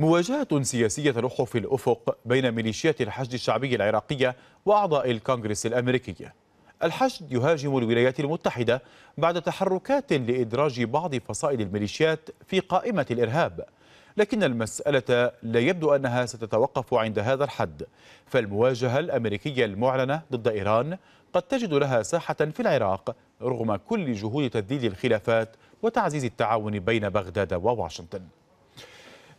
مواجهة سياسية تلوح في الأفق بين ميليشيات الحشد الشعبي العراقية وأعضاء الكونغرس الأمريكي الحشد يهاجم الولايات المتحدة بعد تحركات لإدراج بعض فصائل الميليشيات في قائمة الإرهاب لكن المسألة لا يبدو أنها ستتوقف عند هذا الحد فالمواجهة الأمريكية المعلنة ضد إيران قد تجد لها ساحة في العراق رغم كل جهود تذليل الخلافات وتعزيز التعاون بين بغداد وواشنطن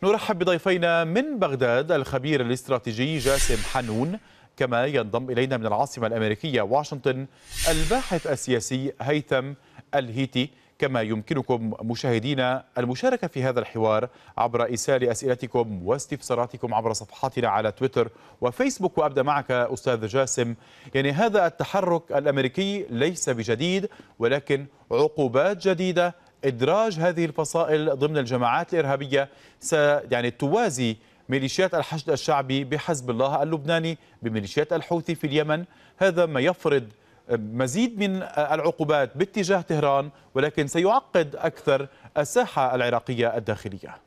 نرحب بضيفينا من بغداد الخبير الاستراتيجي جاسم حنون كما ينضم إلينا من العاصمة الأمريكية واشنطن الباحث السياسي هيثم الهيتي كما يمكنكم مشاهدينا المشاركة في هذا الحوار عبر إيصال أسئلتكم واستفساراتكم عبر صفحاتنا على تويتر وفيسبوك وأبدأ معك أستاذ جاسم يعني هذا التحرك الأمريكي ليس بجديد ولكن عقوبات جديدة إدراج هذه الفصائل ضمن الجماعات الإرهابية س يعني توازي ميليشيات الحشد الشعبي بحزب الله اللبناني بميليشيات الحوثي في اليمن هذا ما يفرض مزيد من العقوبات باتجاه طهران ولكن سيعقد أكثر الساحة العراقية الداخلية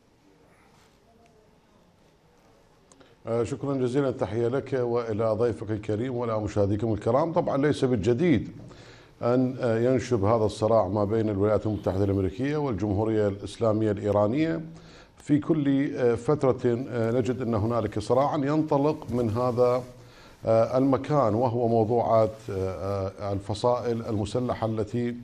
آه، شكرا جزيلا تحيه لك وإلى ضيفك الكريم وإلى مشاهديكم الكرام طبعا ليس بالجديد أن آه، ينشب هذا الصراع ما بين الولايات المتحدة الأمريكية والجمهورية الإسلامية الإيرانية في كل آه، فترة آه، نجد أن هنالك صراعا ينطلق من هذا المكان وهو موضوعات الفصائل المسلحة التي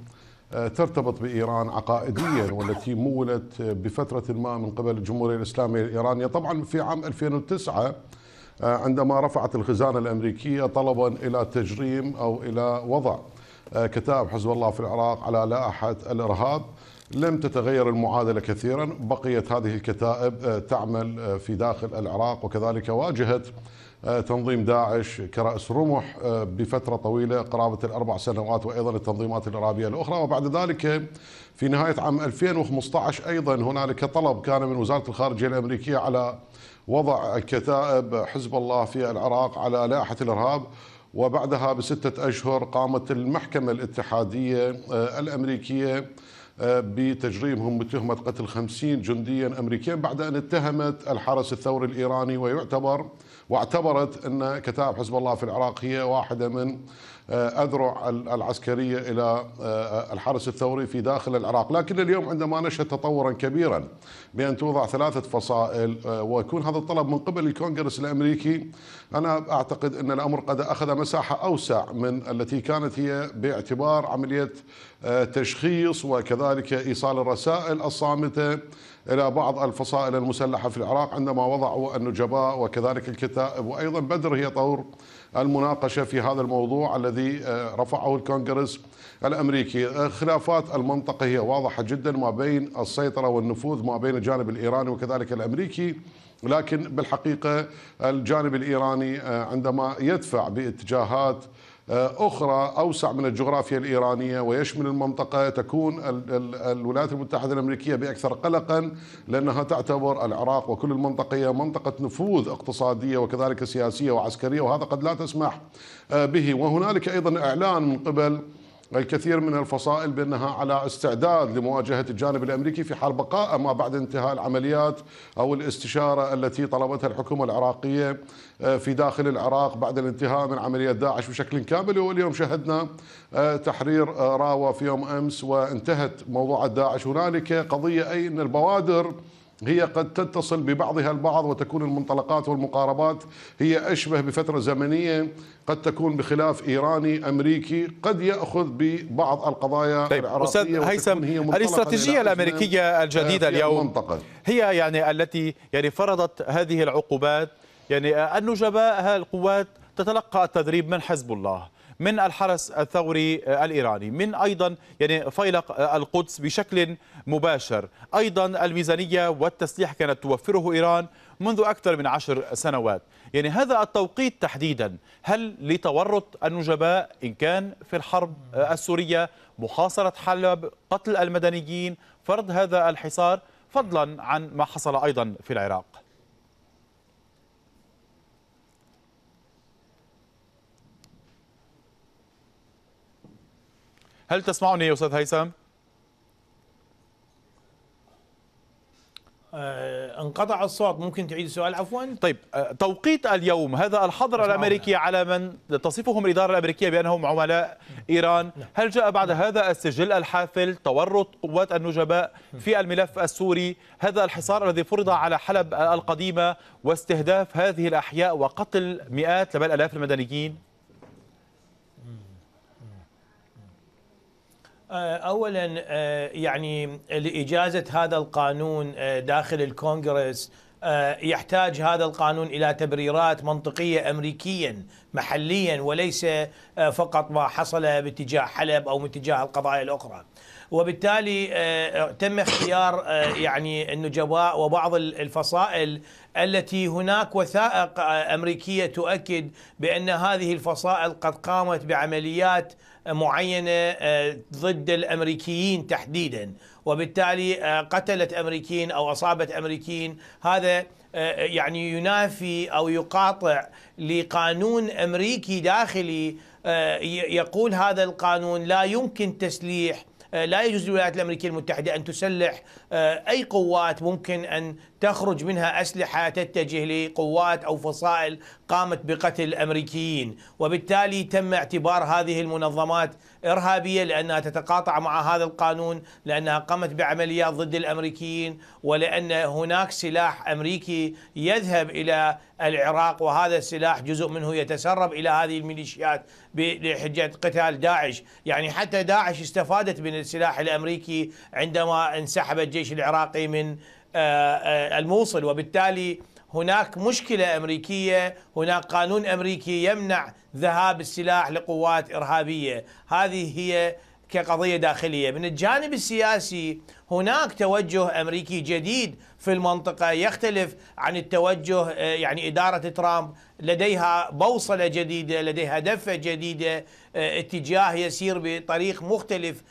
ترتبط بإيران عقائديا والتي مولت بفترة ما من قبل الجمهورية الإسلامية الإيرانية طبعا في عام 2009 عندما رفعت الخزانة الأمريكية طلبا إلى تجريم أو إلى وضع آه، كتائب حزب الله في العراق على لائحة الإرهاب لم تتغير المعادلة كثيرا بقيت هذه الكتائب آه، تعمل آه، في داخل العراق وكذلك واجهت تنظيم داعش كرأس رمح بفترة طويلة قرابة الأربع سنوات وأيضا التنظيمات الإرهابية الأخرى وبعد ذلك في نهاية عام 2015 أيضا هنالك طلب كان من وزارة الخارجية الأمريكية على وضع كتائب حزب الله في العراق على لائحة الإرهاب وبعدها بستة أشهر قامت المحكمة الاتحادية آه، الأمريكية آه، بتجريمهم بتهمة قتل خمسين جنديا أمريكيا بعد أن اتهمت الحرس الثوري الإيراني ويعتبر واعتبرت أن كتائب حزب الله في العراق هي واحدة من آه، أذرع العسكرية إلى آه، آه، الحرس الثوري في داخل العراق لكن اليوم عندما نشهد تطورا كبيرا بأن توضع ثلاثة فصائل ويكون هذا الطلب من قبل الكونغرس الأمريكي أنا أعتقد أن الأمر قد أخذ مساحة أوسع من التي كانت هي باعتبار عملية آه، تشخيص وكذلك إيصال الرسائل الصامتة إلى بعض الفصائل المسلحة في العراق عندما وضعوا النجباء وكذلك الكتائب وأيضا بدر هي طور المناقشة في هذا الموضوع الذي آه، رفعه الكونغرس الأمريكي آه، خلافات المنطقة هي واضحة جدا ما بين السيطرة والنفوذ ما بين الجانب الإيراني وكذلك الأمريكي لكن بالحقيقة الجانب الإيراني عندما يدفع باتجاهات آه، أخرى أوسع من الجغرافيا الإيرانية ويشمل المنطقة تكون الولايات المتحدة الأمريكية بأكثر قلقا لأنها تعتبر العراق وكل المنطقة هي منطقة نفوذ اقتصادية وكذلك سياسية وعسكرية وهذا قد لا تسمح آه، به وهنالك أيضا إعلان من قبل الكثير من الفصائل بأنها على استعداد لمواجهة الجانب الأمريكي في حال بقاء ما بعد انتهاء العمليات أو الاستشارة التي طلبتها الحكومة العراقية آه، في داخل العراق بعد الانتهاء من عملية داعش بشكل كامل واليوم شهدنا آه، تحرير آه، راوة في يوم أمس وانتهت موضوع داعش هنالك قضية أي أن البوادر هي قد تتصل ببعضها البعض وتكون المنطلقات والمقاربات هي أشبه بفترة زمنية قد تكون بخلاف إيراني أمريكي قد يأخذ ببعض القضايا طيب العراقية هيثم الاستراتيجية الأمريكية الجديدة اليوم المنطقة. هي يعني التي يعني فرضت هذه العقوبات يعني النجباء القوات تتلقى التدريب من حزب الله من الحرس الثوري آه، الإيراني من أيضا يعني فيلق آه، القدس بشكل مباشر أيضا الميزانية والتسليح كانت توفره إيران منذ أكثر من عشر سنوات يعني هذا التوقيت تحديدا هل لتورط النجباء إن كان في الحرب آه، السورية محاصرة حلب قتل المدنيين فرض هذا الحصار فضلا عن ما حصل أيضا في العراق هل تسمعني يا أستاذ هيثم؟ آه، انقطع الصوت ممكن تعيد السؤال عفوا طيب آه، توقيت اليوم هذا الحظر الأمريكي على من تصفهم الإدارة الأمريكية بأنهم عملاء إيران نعم. هل جاء بعد نعم. هذا السجل الحافل تورط قوات النجباء نعم. في الملف السوري هذا الحصار الذي فرض على حلب القديمة واستهداف هذه الأحياء وقتل مئات بل ألاف المدنيين آه، اولا آه، يعني لاجازه هذا القانون آه، داخل الكونغرس يحتاج هذا القانون الى تبريرات منطقيه امريكيا محليا وليس فقط ما حصل باتجاه حلب او باتجاه القضايا الاخرى. وبالتالي تم اختيار يعني النجباء وبعض الفصائل التي هناك وثائق امريكيه تؤكد بان هذه الفصائل قد قامت بعمليات معينة آه، ضد الأمريكيين تحديدا وبالتالي آه، قتلت أمريكيين أو أصابت أمريكيين هذا آه، يعني ينافي أو يقاطع لقانون أمريكي داخلي يقول هذا القانون لا يمكن تسليح لا يجوز للولايات الامريكيه المتحده ان تسلح اي قوات ممكن ان تخرج منها أسلحة تتجه لقوات أو فصائل قامت بقتل الأمريكيين وبالتالي تم اعتبار هذه المنظمات إرهابية لأنها تتقاطع مع هذا القانون لأنها قامت بعمليات ضد الأمريكيين ولأن هناك سلاح أمريكي يذهب إلى العراق وهذا السلاح جزء منه يتسرب إلى هذه الميليشيات بحجة قتال داعش يعني حتى داعش استفادت من السلاح الأمريكي عندما انسحب الجيش العراقي من آه، آه، الموصل وبالتالي هناك مشكلة أمريكية هناك قانون أمريكي يمنع ذهاب السلاح لقوات إرهابية هذه هي كقضية داخلية من الجانب السياسي هناك توجه أمريكي جديد في المنطقة يختلف عن التوجه آه، يعني إدارة ترامب لديها بوصلة جديدة لديها دفة جديدة اتجاه يسير بطريق مختلف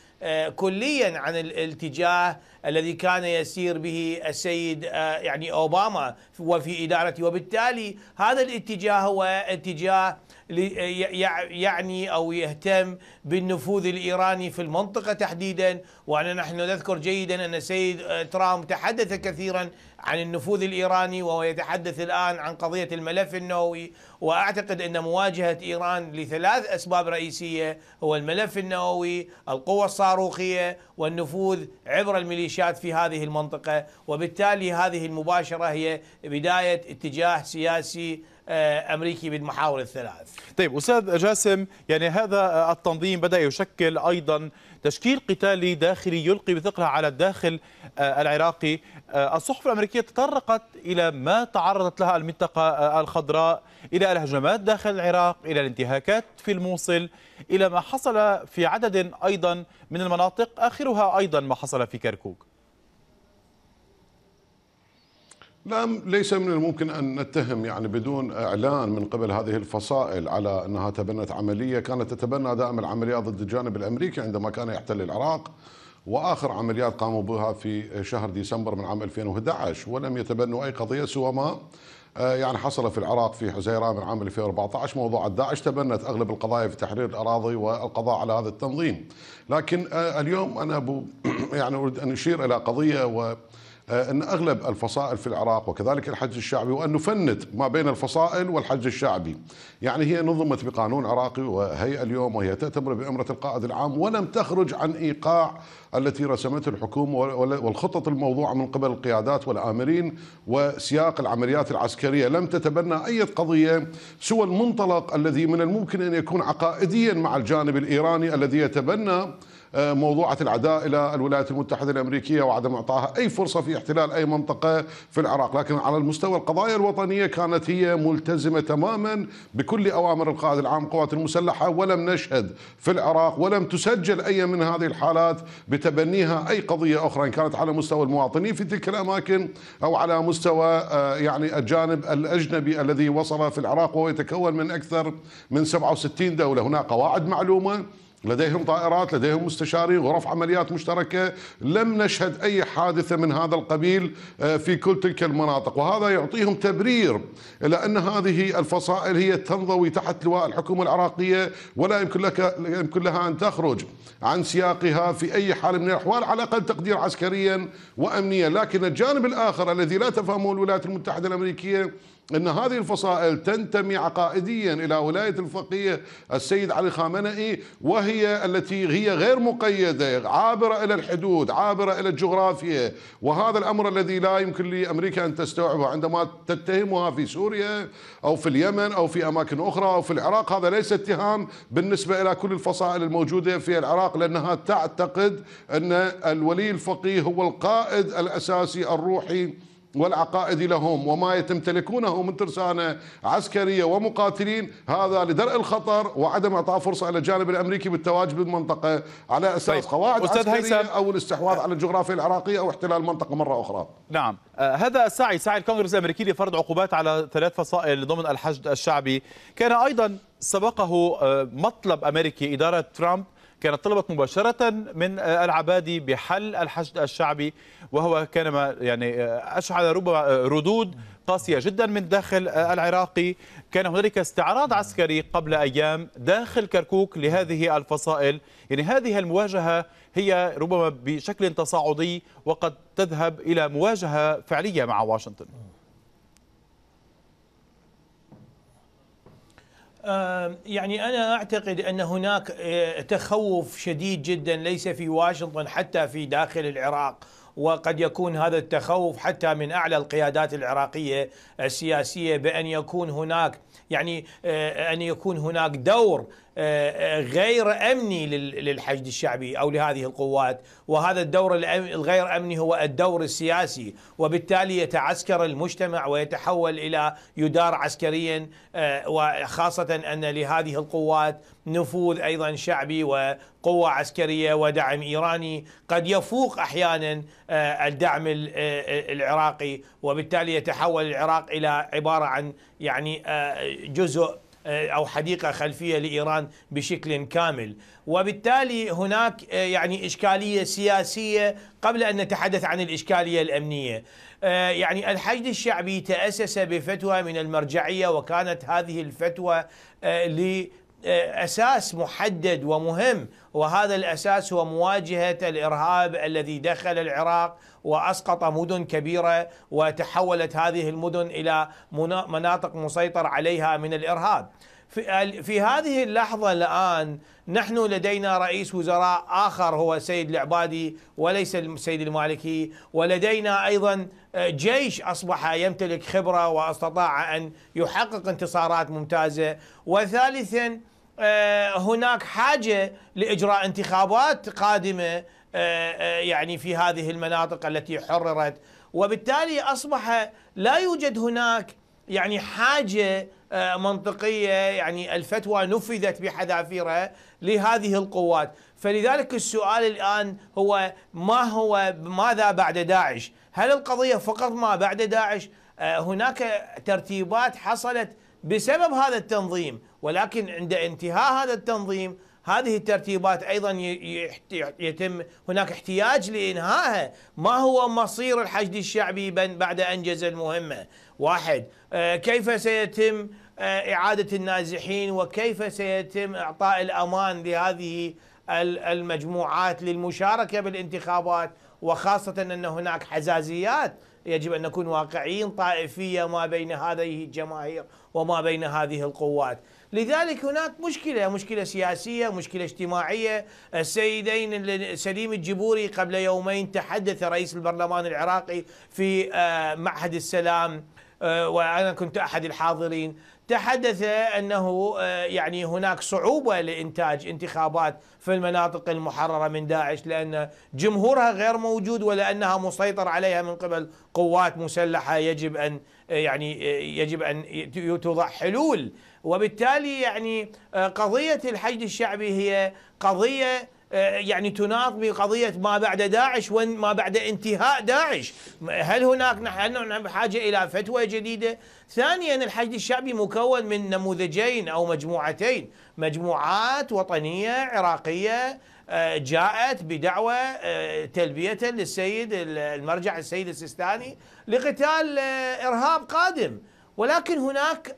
كليا عن الاتجاه الذي كان يسير به السيد آه، يعني أوباما وفي إدارته وبالتالي هذا الاتجاه هو اتجاه يعني أو يهتم بالنفوذ الإيراني في المنطقة تحديدا وأن نحن نذكر جيدا أن السيد آه، ترامب تحدث كثيرا عن النفوذ الإيراني وهو يتحدث الآن عن قضية الملف النووي وأعتقد أن مواجهة إيران لثلاث أسباب رئيسية هو الملف النووي القوة الصاروخية والنفوذ عبر الميليشيات الميليشيات في هذه المنطقة وبالتالي هذه المباشرة هي بداية اتجاه سياسي آه، امريكي بالمحاور الثلاث. طيب استاذ جاسم يعني هذا آه، التنظيم بدا يشكل ايضا تشكيل قتالي داخلي يلقي بثقلها على الداخل آه، العراقي آه، الصحف الأمريكية تطرقت إلى ما تعرضت لها المنطقة آه، الخضراء إلى الهجمات داخل العراق إلى الانتهاكات في الموصل إلى ما حصل في عدد أيضا من المناطق آخرها أيضا ما حصل في كركوك لا نعم، ليس من الممكن ان نتهم يعني بدون اعلان من قبل هذه الفصائل على انها تبنت عمليه كانت تتبنى دائما العمليات ضد الجانب الامريكي عندما كان يحتل العراق واخر عمليات قاموا بها في شهر ديسمبر من عام 2011 ولم يتبنوا اي قضيه سوى ما آه، يعني حصل في العراق في حزيران من عام 2014 موضوع داعش تبنت اغلب القضايا في تحرير الاراضي والقضاء على هذا التنظيم لكن آه، اليوم انا يعني اريد ان اشير الى قضيه و آه، أن أغلب الفصائل في العراق وكذلك الحج الشعبي وأن نفند ما بين الفصائل والحج الشعبي يعني هي نظمت بقانون عراقي وهي اليوم وهي تأتمر بأمرة القائد العام ولم تخرج عن إيقاع التي رسمته الحكومة والخطط الموضوعة من قبل القيادات والآمرين وسياق العمليات العسكرية لم تتبنى أي قضية سوى المنطلق الذي من الممكن أن يكون عقائديا مع الجانب الإيراني الذي يتبنى آه، موضوعة العداء إلى الولايات المتحدة الأمريكية وعدم إعطائها أي فرصة في احتلال أي منطقة في العراق لكن على المستوى القضايا الوطنية كانت هي ملتزمة تماما بكل أوامر القائد العام قوات المسلحة ولم نشهد في العراق ولم تسجل أي من هذه الحالات بتبنيها أي قضية أخرى إن كانت على مستوى المواطنين في تلك الأماكن أو على مستوى آه، يعني الجانب الأجنبي الذي وصل في العراق وهو يتكون من أكثر من 67 دولة هناك قواعد معلومة لديهم طائرات لديهم مستشارين غرف عمليات مشتركة لم نشهد أي حادثة من هذا القبيل آه، في كل تلك المناطق وهذا يعطيهم تبرير إلى أن هذه الفصائل هي تنضوي تحت لواء الحكومة العراقية ولا يمكن, لك يمكن لها أن تخرج عن سياقها في أي حال من الأحوال على الأقل تقدير عسكريا وأمنيا لكن الجانب الآخر الذي لا تفهمه الولايات المتحدة الأمريكية أن هذه الفصائل تنتمي عقائديا إلى ولاية الفقيه السيد علي خامنئي وهي التي هي غير مقيدة عابرة إلى الحدود عابرة إلى الجغرافيا وهذا الأمر الذي لا يمكن لأمريكا أن تستوعبه عندما تتهمها في سوريا أو في اليمن أو في أماكن أخرى أو في العراق هذا ليس اتهام بالنسبة إلى كل الفصائل الموجودة في العراق لأنها تعتقد أن الولي الفقيه هو القائد الأساسي الروحي والعقائد لهم وما يتمتلكونه من ترسانة عسكرية ومقاتلين هذا لدرء الخطر وعدم إعطاء فرصة على الجانب الأمريكي بالتواجد بالمنطقة على أساس طيب. قواعد أستاذ عسكرية هيثم. أو الاستحواذ على الجغرافيا العراقية أو احتلال المنطقة مرة أخرى نعم آه، هذا السعي سعي الكونغرس الأمريكي لفرض عقوبات على ثلاث فصائل ضمن الحشد الشعبي كان أيضا سبقه آه، مطلب أمريكي إدارة ترامب كانت طلبت مباشرة من آه، العبادي بحل الحشد الشعبي وهو كان ما يعني آه، أشعل ربما آه، ردود قاسية جدا من داخل العراقي كان هنالك استعراض عسكري قبل أيام داخل كركوك لهذه الفصائل يعني هذه المواجهة هي ربما بشكل تصاعدي وقد تذهب إلى مواجهة فعلية مع واشنطن يعني أنا أعتقد أن هناك آه، تخوف شديد جدا ليس في واشنطن حتى في داخل العراق وقد يكون هذا التخوف حتى من اعلى القيادات العراقيه السياسيه بان يكون هناك يعني آه، ان يكون هناك دور غير امني للحشد الشعبي او لهذه القوات وهذا الدور الغير امني هو الدور السياسي وبالتالي يتعسكر المجتمع ويتحول الى يدار عسكريا آه، وخاصه ان لهذه القوات نفوذ ايضا شعبي وقوه عسكريه ودعم ايراني قد يفوق احيانا آه، الدعم آه، العراقي وبالتالي يتحول العراق الى عباره عن يعني جزء آه، او حديقه خلفيه لايران بشكل كامل، وبالتالي هناك آه، يعني اشكاليه سياسيه قبل ان نتحدث عن الاشكاليه الامنيه. آه، يعني الحشد الشعبي تاسس بفتوى من المرجعيه وكانت هذه الفتوى اساس محدد ومهم وهذا الاساس هو مواجهه الارهاب الذي دخل العراق واسقط مدن كبيره وتحولت هذه المدن الى مناطق مسيطر عليها من الارهاب في, في هذه اللحظة الآن نحن لدينا رئيس وزراء آخر هو السيد العبادي وليس السيد المالكي ولدينا أيضا آه، جيش أصبح يمتلك خبرة واستطاع أن يحقق انتصارات ممتازة وثالثا آه، هناك حاجة لإجراء انتخابات قادمة آه، يعني في هذه المناطق التي حررت وبالتالي أصبح لا يوجد هناك يعني حاجة آه، منطقية يعني الفتوى نفذت بحذافيرها لهذه القوات فلذلك السؤال الآن هو ما هو ماذا بعد داعش هل القضية فقط ما بعد داعش آه، هناك ترتيبات حصلت بسبب هذا التنظيم ولكن عند انتهاء هذا التنظيم هذه الترتيبات أيضا يتم هناك احتياج لإنهائها ما هو مصير الحشد الشعبي بعد أن المهمة واحد آه، كيف سيتم آه، إعادة النازحين وكيف سيتم إعطاء الأمان لهذه المجموعات للمشاركة بالانتخابات وخاصة أن هناك حزازيات يجب أن نكون واقعيين طائفية ما بين هذه الجماهير وما بين هذه القوات لذلك هناك مشكلة مشكلة سياسية مشكلة اجتماعية السيدين سليم الجبوري قبل يومين تحدث رئيس البرلمان العراقي في آه، معهد السلام آه، وأنا كنت أحد الحاضرين تحدث أنه آه، يعني هناك صعوبة لإنتاج انتخابات في المناطق المحررة من داعش لأن جمهورها غير موجود ولأنها مسيطر عليها من قبل قوات مسلحة يجب أن آه، يعني آه، يجب أن توضع حلول وبالتالي يعني قضية الحشد الشعبي هي قضية آه، يعني تناط بقضية ما بعد داعش وما بعد انتهاء داعش هل هناك نحن بحاجة إلى فتوى جديدة ثانيا الحشد الشعبي مكون من نموذجين أو مجموعتين مجموعات وطنية عراقية آه، جاءت بدعوة آه، تلبية للسيد المرجع السيد السيستاني لقتال إرهاب قادم ولكن هناك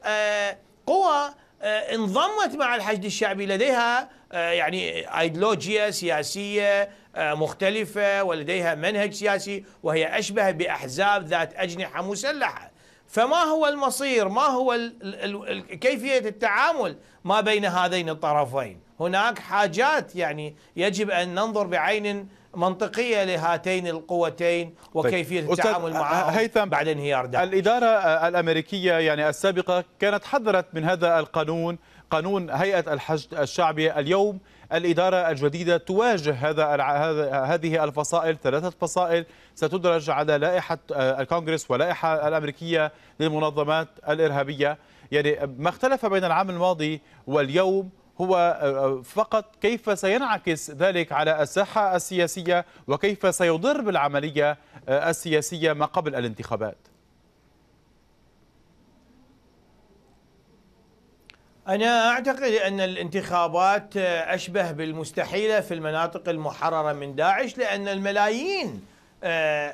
قوى آه، انضمت مع الحشد الشعبي لديها آه، يعني ايديولوجيا سياسيه آه، مختلفه ولديها منهج سياسي وهي اشبه باحزاب ذات اجنحه مسلحه فما هو المصير ما هو كيفيه التعامل ما بين هذين الطرفين هناك حاجات يعني يجب ان ننظر بعين منطقيه لهاتين القوتين وكيفيه طيب. التعامل معها بعد انهيار داعش الاداره الامريكيه يعني السابقه كانت حذرت من هذا القانون قانون هيئه الحشد الشعبي اليوم الاداره الجديده تواجه هذا هذه الفصائل ثلاثه فصائل ستدرج على لائحه آه، الكونغرس واللائحه الامريكيه للمنظمات الارهابيه يعني ما اختلف بين العام الماضي واليوم هو آه، آه، فقط كيف سينعكس ذلك على الساحة السياسية وكيف سيضر بالعملية آه، السياسية ما قبل الانتخابات أنا أعتقد أن الانتخابات أشبه بالمستحيلة في المناطق المحررة من داعش لأن الملايين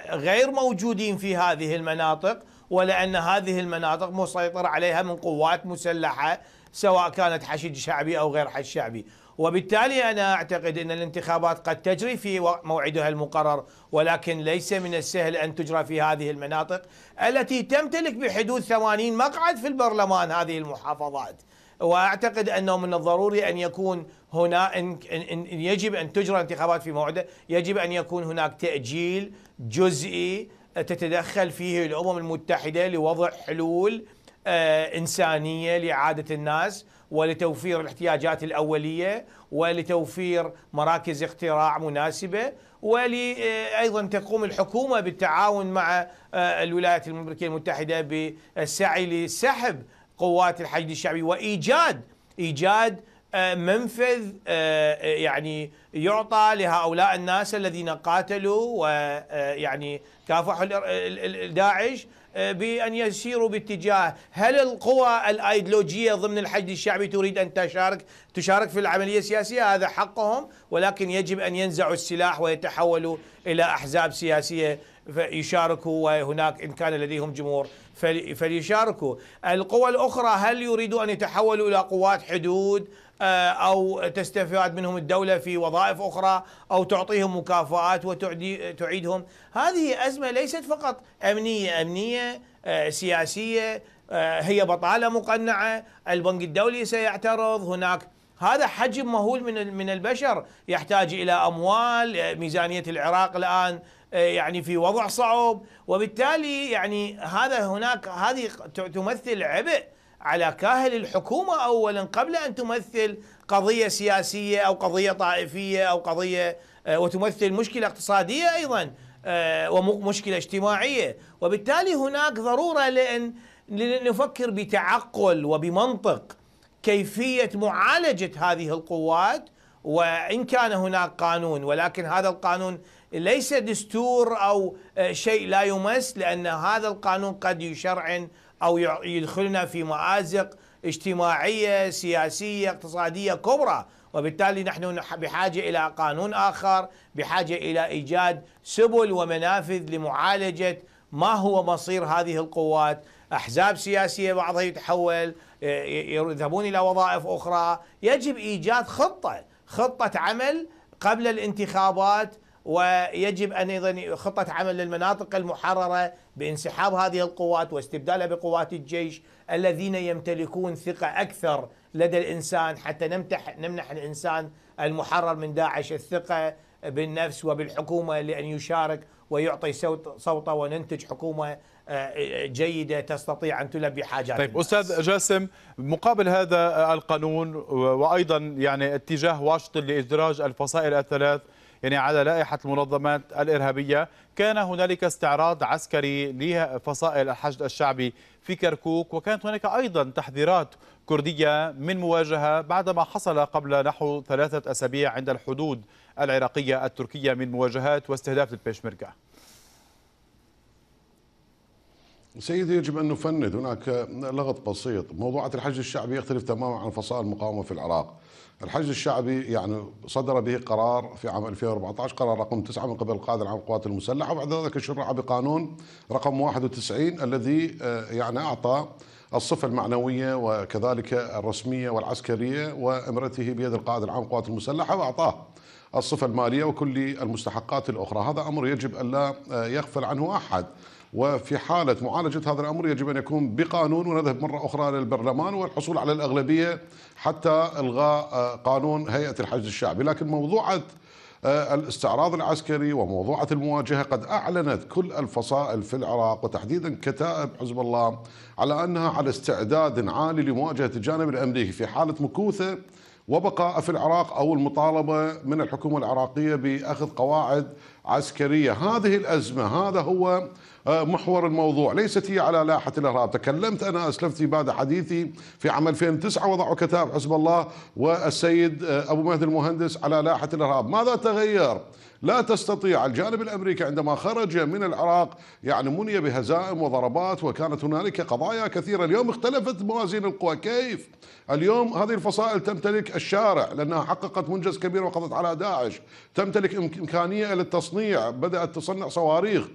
غير موجودين في هذه المناطق ولأن هذه المناطق مسيطر عليها من قوات مسلحة سواء كانت حشد شعبي أو غير حشد شعبي وبالتالي أنا أعتقد أن الانتخابات قد تجري في موعدها المقرر ولكن ليس من السهل أن تجرى في هذه المناطق التي تمتلك بحدود 80 مقعد في البرلمان هذه المحافظات واعتقد انه من الضروري ان يكون هنا إن إن, يجب ان تجرى انتخابات في موعده، يجب ان يكون هناك تاجيل جزئي تتدخل فيه الامم المتحده لوضع حلول آه، إنسانية لإعادة الناس ولتوفير الاحتياجات الأولية ولتوفير مراكز اقتراع مناسبة وأيضا آه، تقوم الحكومة بالتعاون مع آه، الولايات المملكة المتحدة بالسعي لسحب قوات الحشد الشعبي وإيجاد إيجاد منفذ يعني يعطى لهؤلاء الناس الذين قاتلوا ويعني كافحوا داعش آه، بأن يسيروا باتجاه هل القوى الأيديولوجية ضمن الحشد الشعبي تريد أن تشارك تشارك في العملية السياسية هذا حقهم ولكن يجب أن ينزعوا السلاح ويتحولوا إلى أحزاب سياسية يشاركوا وهناك إن كان لديهم جمهور فليشاركوا القوى الأخرى هل يريدوا أن يتحولوا إلى قوات حدود آه، أو تستفاد منهم الدولة في وظائف أخرى أو تعطيهم مكافآت وتعيدهم هذه أزمة ليست فقط أمنية أمنية آه، سياسية آه، هي بطالة مقنعة البنك الدولي سيعترض هناك هذا حجم مهول من من البشر يحتاج الى اموال ميزانيه العراق الان آه، يعني في وضع صعب وبالتالي يعني هذا هناك هذه تمثل عبء على كاهل الحكومة أولا قبل أن تمثل قضية سياسية أو قضية طائفية أو قضية آه، وتمثل مشكلة اقتصادية أيضا آه، ومشكلة اجتماعية وبالتالي هناك ضرورة لأن نفكر بتعقل وبمنطق كيفية معالجة هذه القوات وإن كان هناك قانون ولكن هذا القانون ليس دستور أو آه، شيء لا يمس لأن هذا القانون قد يشرعن أو يدخلنا في مآزق اجتماعية سياسية اقتصادية كبرى وبالتالي نحن بحاجة إلى قانون آخر بحاجة إلى إيجاد سبل ومنافذ لمعالجة ما هو مصير هذه القوات أحزاب سياسية بعضها يتحول آه، يذهبون إلى وظائف أخرى يجب إيجاد خطة خطه عمل قبل الانتخابات ويجب ان ايضا خطه عمل للمناطق المحرره بانسحاب هذه القوات واستبدالها بقوات الجيش الذين يمتلكون ثقه اكثر لدى الانسان حتى نمتح نمنح الانسان المحرر من داعش الثقه بالنفس وبالحكومه لان يشارك ويعطي صوته وننتج حكومه آه، جيدة تستطيع أن تلبي حاجات طيب الناس. أستاذ جاسم مقابل هذا القانون وأيضا يعني اتجاه واشنطن لإدراج الفصائل الثلاث يعني على لائحة المنظمات الإرهابية كان هنالك استعراض عسكري لفصائل الحشد الشعبي في كركوك وكانت هناك أيضا تحذيرات كردية من مواجهة بعدما حصل قبل نحو ثلاثة أسابيع عند الحدود العراقية التركية من مواجهات واستهداف للبيشمركة سيدي يجب أن نفند هناك لغط بسيط موضوعة الحج الشعبي يختلف تماما عن فصائل المقاومة في العراق الحج الشعبي يعني صدر به قرار في عام 2014 قرار رقم 9 من قبل القائد العام للقوات المسلحة وبعد ذلك شرع بقانون رقم 91 الذي آه، يعني أعطى الصفة المعنوية وكذلك الرسمية والعسكرية وامرته بيد القائد العام للقوات المسلحة وأعطاه الصفة المالية وكل المستحقات الأخرى هذا أمر يجب ألا آه، يغفل عنه أحد وفي حالة معالجة هذا الأمر يجب أن يكون بقانون ونذهب مرة أخرى للبرلمان والحصول على الأغلبية حتى إلغاء آه، قانون هيئة الحجز الشعبي لكن موضوعة آه، الاستعراض العسكري وموضوعة المواجهة قد أعلنت كل الفصائل في العراق وتحديدا كتائب حزب الله على أنها على استعداد عالي لمواجهة الجانب الأمريكي في حالة مكوثة وبقاء في العراق أو المطالبة من الحكومة العراقية بأخذ قواعد عسكرية هذه الأزمة هذا هو آه، محور الموضوع ليست هي على لاحة الإرهاب تكلمت أنا أسلفت بعد حديثي في عام 2009 وضعوا كتاب حزب الله والسيد آه، أبو مهدي المهندس على لاحة الإرهاب ماذا تغير؟ لا تستطيع الجانب الامريكي عندما خرج من العراق يعني مني بهزائم وضربات وكانت هنالك قضايا كثيره، اليوم اختلفت موازين القوى، كيف؟ اليوم هذه الفصائل تمتلك الشارع لانها حققت منجز كبير وقضت على داعش، تمتلك امكانيه للتصنيع، بدات تصنع صواريخ،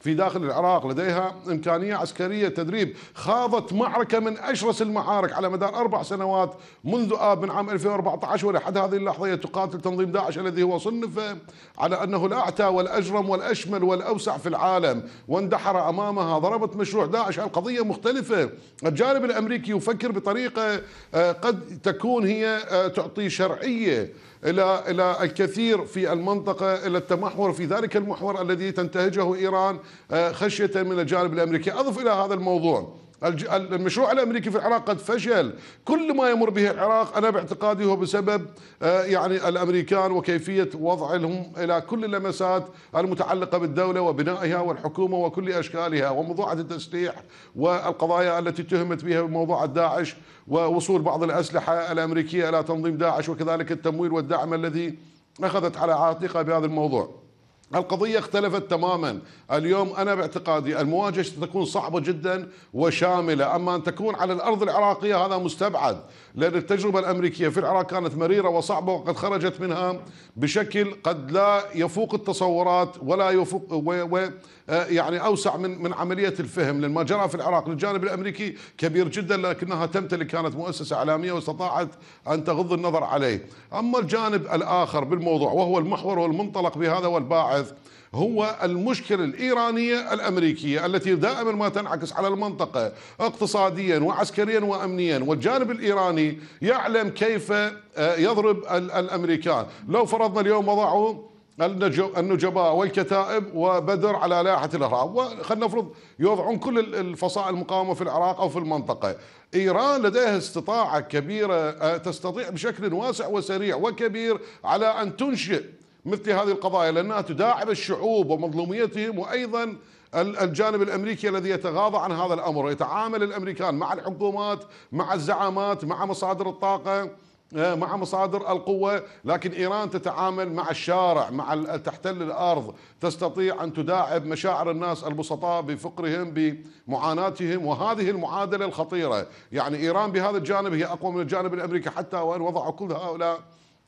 في داخل العراق لديها إمكانية عسكرية تدريب خاضت معركة من أشرس المعارك على مدار أربع سنوات منذ آب من عام 2014 ولحد هذه اللحظة تقاتل تنظيم داعش الذي هو صنف على أنه الأعتى والأجرم والأشمل والأوسع في العالم واندحر أمامها ضربت مشروع داعش القضية مختلفة الجانب الأمريكي يفكر بطريقة آه، قد تكون هي آه، تعطي شرعية إلى إلى الكثير في المنطقة إلى التمحور في ذلك المحور الذي تنتهجه إيران آه، خشية من الجانب الأمريكي أضف إلى هذا الموضوع المشروع الامريكي في العراق قد فشل، كل ما يمر به العراق انا باعتقادي هو بسبب آه، يعني الامريكان وكيفيه وضعهم الى كل اللمسات المتعلقه بالدوله وبنائها والحكومه وكل اشكالها وموضوع التسليح والقضايا التي اتهمت بها بموضوع داعش ووصول بعض الاسلحه الامريكيه الى تنظيم داعش وكذلك التمويل والدعم الذي اخذت على عاتقها بهذا الموضوع. القضية اختلفت تماما اليوم أنا باعتقادي المواجهة ستكون صعبة جدا وشاملة أما أن تكون على الأرض العراقية هذا مستبعد لأن التجربة الأمريكية في العراق كانت مريرة وصعبة وقد خرجت منها بشكل قد لا يفوق التصورات ولا يفوق و و آه، يعني أوسع من من عملية الفهم لأن ما جرى في العراق للجانب الأمريكي كبير جدا لكنها تمتلك كانت مؤسسة إعلامية واستطاعت أن تغض النظر عليه أما الجانب الآخر بالموضوع وهو المحور والمنطلق بهذا والباعث الباعث هو المشكلة الإيرانية الأمريكية التي دائما ما تنعكس على المنطقة اقتصاديا وعسكريا وأمنيا والجانب الإيراني يعلم كيف آه، يضرب الأمريكان لو فرضنا اليوم وضعوا النجباء والكتائب وبدر على لائحة الإرهاب وخلنا نفرض يوضعون كل الفصائل المقاومة في العراق أو في المنطقة إيران لديها استطاعة كبيرة آه، تستطيع بشكل واسع وسريع وكبير على أن تنشئ مثل هذه القضايا لأنها تداعب الشعوب ومظلوميتهم وأيضا الجانب الامريكي الذي يتغاضى عن هذا الامر، يتعامل الامريكان مع الحكومات، مع الزعامات، مع مصادر الطاقه، آه، مع مصادر القوه، لكن ايران تتعامل مع الشارع، مع تحتل الارض، تستطيع ان تداعب مشاعر الناس البسطاء بفقرهم بمعاناتهم وهذه المعادله الخطيره، يعني ايران بهذا الجانب هي اقوى من الجانب الامريكي حتى وان وضعوا كل هؤلاء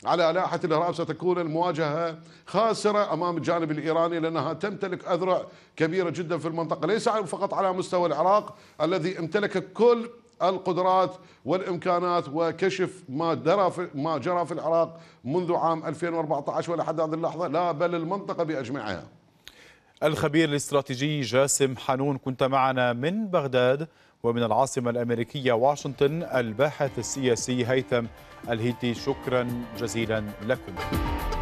على لائحة الإرهاب ستكون المواجهة خاسرة أمام الجانب الإيراني لأنها تمتلك أذرع كبيرة جدا في المنطقة ليس فقط على مستوى العراق الذي امتلك كل القدرات والامكانات وكشف ما درى في ما جرى في العراق منذ عام 2014 ولحد هذه اللحظه لا بل المنطقه باجمعها. الخبير الاستراتيجي جاسم حنون كنت معنا من بغداد ومن العاصمة الأمريكية واشنطن الباحث السياسي هيثم الهيتي شكرا جزيلا لكم